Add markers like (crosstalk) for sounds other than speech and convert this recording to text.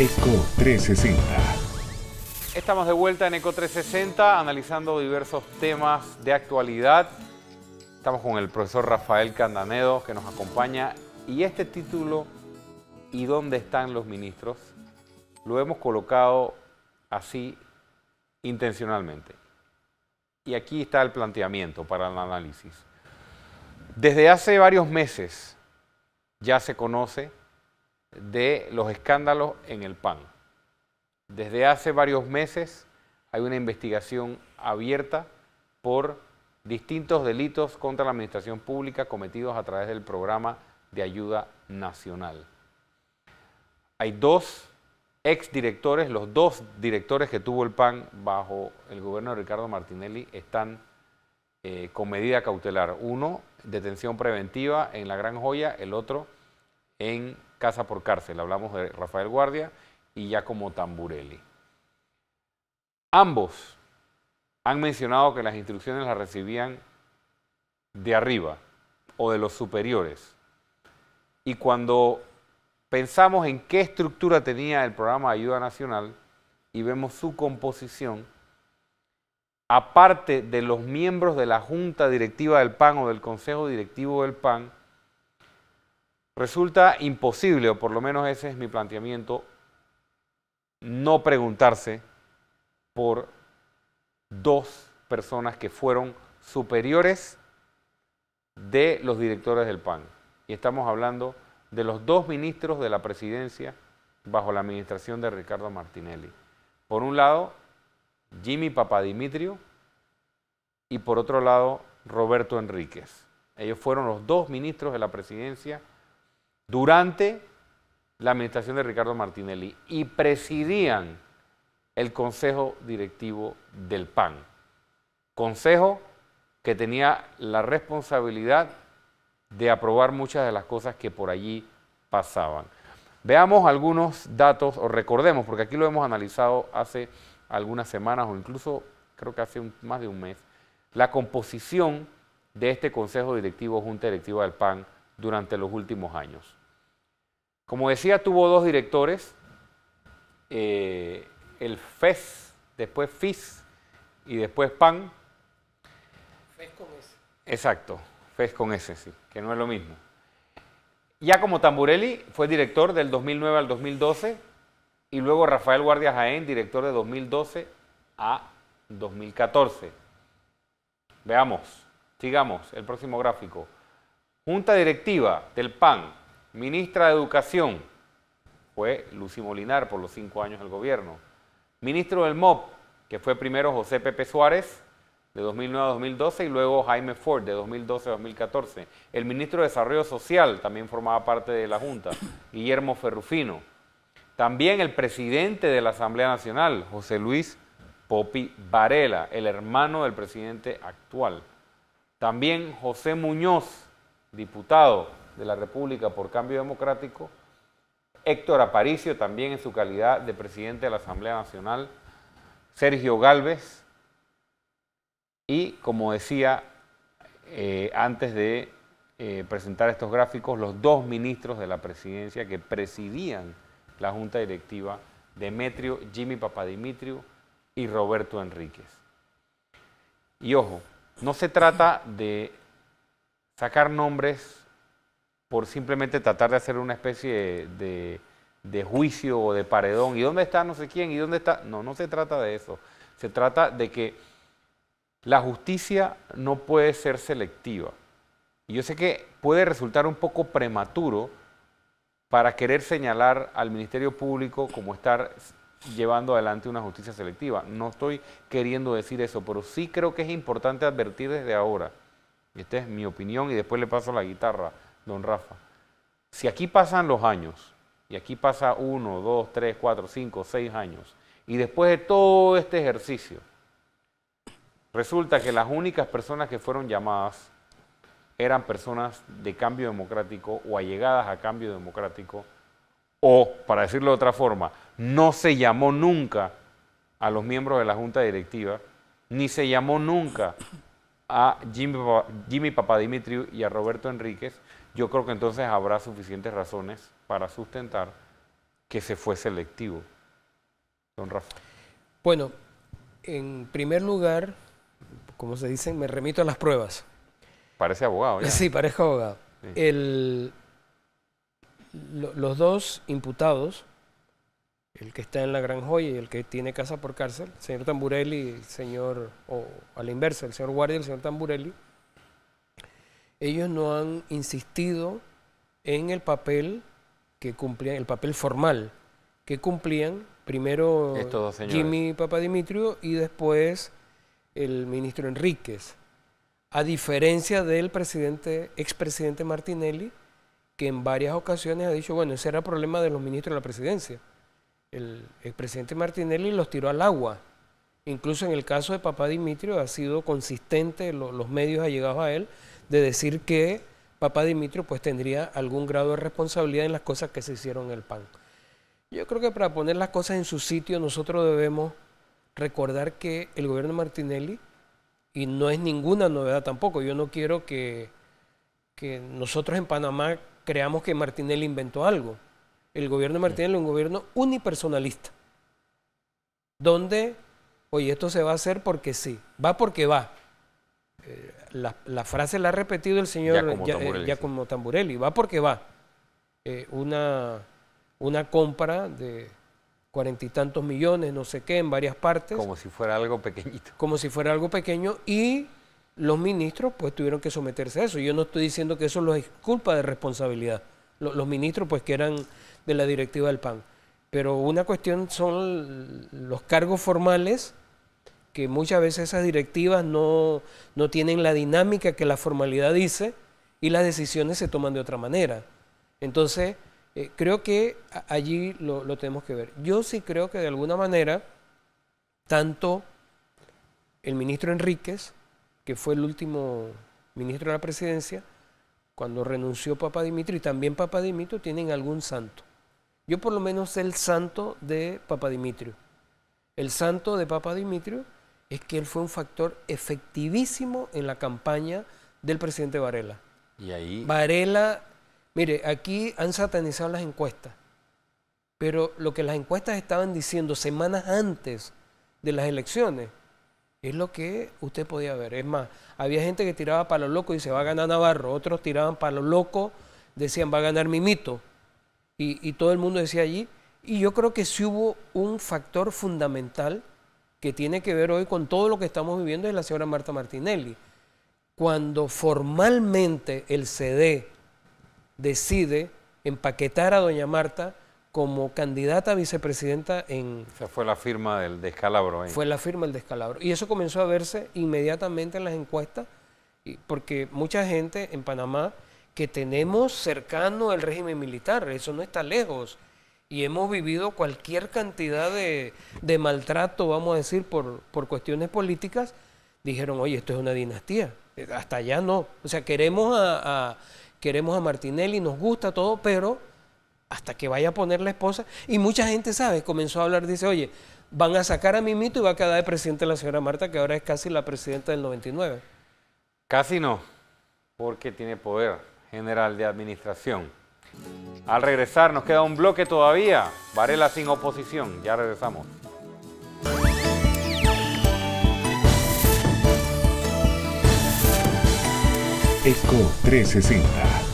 ECO 360. Estamos de vuelta en ECO 360 analizando diversos temas de actualidad. Estamos con el profesor Rafael Candanedo que nos acompaña y este título ¿Y dónde están los ministros? Lo hemos colocado así intencionalmente. Y aquí está el planteamiento para el análisis. Desde hace varios meses ya se conoce de los escándalos en el PAN. Desde hace varios meses hay una investigación abierta por distintos delitos contra la administración pública cometidos a través del programa de ayuda nacional. Hay dos exdirectores, los dos directores que tuvo el PAN bajo el gobierno de Ricardo Martinelli están eh, con medida cautelar. Uno, detención preventiva en La Gran Joya, el otro en Casa por Cárcel. Hablamos de Rafael Guardia y Giacomo Tamburelli. Ambos han mencionado que las instrucciones las recibían de arriba o de los superiores. Y cuando pensamos en qué estructura tenía el programa de ayuda nacional y vemos su composición, aparte de los miembros de la junta directiva del PAN o del consejo directivo del PAN, Resulta imposible, o por lo menos ese es mi planteamiento, no preguntarse por dos personas que fueron superiores de los directores del PAN. Y estamos hablando de los dos ministros de la presidencia bajo la administración de Ricardo Martinelli. Por un lado, Jimmy Papadimitrio y por otro lado, Roberto Enríquez. Ellos fueron los dos ministros de la presidencia durante la administración de Ricardo Martinelli y presidían el Consejo Directivo del PAN. Consejo que tenía la responsabilidad de aprobar muchas de las cosas que por allí pasaban. Veamos algunos datos o recordemos, porque aquí lo hemos analizado hace algunas semanas o incluso creo que hace más de un mes, la composición de este Consejo Directivo Junta Directiva del PAN durante los últimos años. Como decía, tuvo dos directores, eh, el FES, después FIS y después PAN. FES con S. Exacto, FES con S, sí, que no es lo mismo. Ya como Tamburelli fue director del 2009 al 2012 y luego Rafael Guardia Jaén, director de 2012 a 2014. Veamos, sigamos el próximo gráfico. Junta directiva del PAN Ministra de Educación fue Lucy Molinar por los cinco años del gobierno. Ministro del MOP, que fue primero José Pepe Suárez de 2009 a 2012 y luego Jaime Ford de 2012 a 2014. El ministro de Desarrollo Social también formaba parte de la Junta, Guillermo Ferrufino. También el presidente de la Asamblea Nacional, José Luis Popi Varela, el hermano del presidente actual. También José Muñoz, diputado, de la República por Cambio Democrático, Héctor Aparicio también en su calidad de presidente de la Asamblea Nacional, Sergio Galvez y, como decía eh, antes de eh, presentar estos gráficos, los dos ministros de la presidencia que presidían la Junta Directiva, Demetrio, Jimmy Papadimitrio y Roberto Enríquez. Y ojo, no se trata de sacar nombres por simplemente tratar de hacer una especie de, juicio o de paredón. ¿Y dónde está no sé quién? ¿Y dónde está? No, no se trata de eso. Se trata de que la justicia no puede ser selectiva. Y yo sé que puede resultar un poco prematuro para querer señalar al Ministerio Público como estar llevando adelante una justicia selectiva. No estoy queriendo decir eso, pero sí creo que es importante advertir desde ahora. Esta es mi opinión y después le paso la guitarra don Rafa, si aquí pasan los años, y aquí pasa uno, dos, tres, cuatro, cinco, seis años, y después de todo este ejercicio, resulta que las únicas personas que fueron llamadas eran personas de cambio democrático o allegadas a cambio democrático, o, para decirlo de otra forma, no se llamó nunca a los miembros de la junta directiva, ni se llamó nunca a Jimmy, Jimmy y a Roberto Enríquez, yo creo que entonces habrá suficientes razones para sustentar que se fue selectivo. Don Rafa. Bueno, en primer lugar, como se dice, me remito a las pruebas. Parece abogado. (laughs) Sí, parece abogado. los dos imputados, el que está en la Gran Joya y el que tiene casa por cárcel, señor Tamburelli, señor, o al inverso, el señor Guardia y el señor Tamburelli, ellos no han insistido en el papel que cumplían, el papel formal que cumplían primero Jimmy Dimitrio y después el ministro Enríquez. A diferencia del presidente, expresidente Martinelli, que en varias ocasiones ha dicho, bueno, ese era el problema de los ministros de la presidencia. El expresidente Martinelli los tiró al agua. Incluso en el caso de Dimitrio ha sido consistente, los medios llegado a él de decir que papá Dimitrio pues tendría algún grado de responsabilidad en las cosas que se hicieron en el PAN. Yo creo que para poner las cosas en su sitio nosotros debemos recordar que el gobierno Martinelli, y no es ninguna novedad tampoco, yo no quiero que, que nosotros en Panamá creamos que Martinelli inventó algo. El gobierno de Martinelli es un gobierno unipersonalista, donde, oye, esto se va a hacer porque sí, va porque va, la, frase la ha repetido el señor Giacomo ya, eh, Tamburelli. Va porque va. Eh, una, una compra de cuarenta y tantos millones, no sé qué, en varias partes. Como si fuera algo pequeñito. Como si fuera algo pequeño y los ministros pues tuvieron que someterse a eso. Yo no estoy diciendo que eso los es culpa de responsabilidad. Los, los, ministros pues que eran de la directiva del PAN. Pero una cuestión son los cargos formales que muchas veces esas directivas no, no tienen la dinámica que la formalidad dice y las decisiones se toman de otra manera. Entonces, eh, creo que allí lo, tenemos que ver. Yo sí creo que de alguna manera, tanto el ministro Enríquez, que fue el último ministro de la presidencia, cuando renunció Papa Dimitri, y también Papa Dimitrio tienen algún santo. Yo por lo menos sé el santo de Papa Dimitrio. El santo de Papa Dimitrio es que él fue un factor efectivísimo en la campaña del presidente Varela. Y ahí. Varela, mire, aquí han satanizado las encuestas, pero lo que las encuestas estaban diciendo semanas antes de las elecciones es lo que usted podía ver. Es más, había gente que tiraba para lo loco y se va a ganar Navarro, otros tiraban para lo loco, decían va a ganar Mimito, y, y todo el mundo decía allí. Y yo creo que sí hubo un factor fundamental que tiene que ver hoy con todo lo que estamos viviendo es la señora Marta Martinelli. Cuando formalmente el CD decide empaquetar a doña Marta como candidata a vicepresidenta en... O Esa fue la firma del descalabro. ¿eh? Fue la firma del descalabro. Y eso comenzó a verse inmediatamente en las encuestas, porque mucha gente en Panamá que tenemos cercano al régimen militar, eso no está lejos, y hemos vivido cualquier cantidad de, maltrato, vamos a decir, por, cuestiones políticas, dijeron, oye, esto es una dinastía, eh, hasta allá no. O sea, queremos a, queremos a Martinelli, nos gusta todo, pero hasta que vaya a poner la esposa. Y mucha gente, ¿sabes? Comenzó a hablar, dice, oye, van a sacar a Mimito y va a quedar de presidente la señora Marta, que ahora es casi la presidenta del 99. Casi no, porque tiene poder general de administración. Al regresar nos queda un bloque todavía. Varela sin oposición. Ya regresamos. ECO 360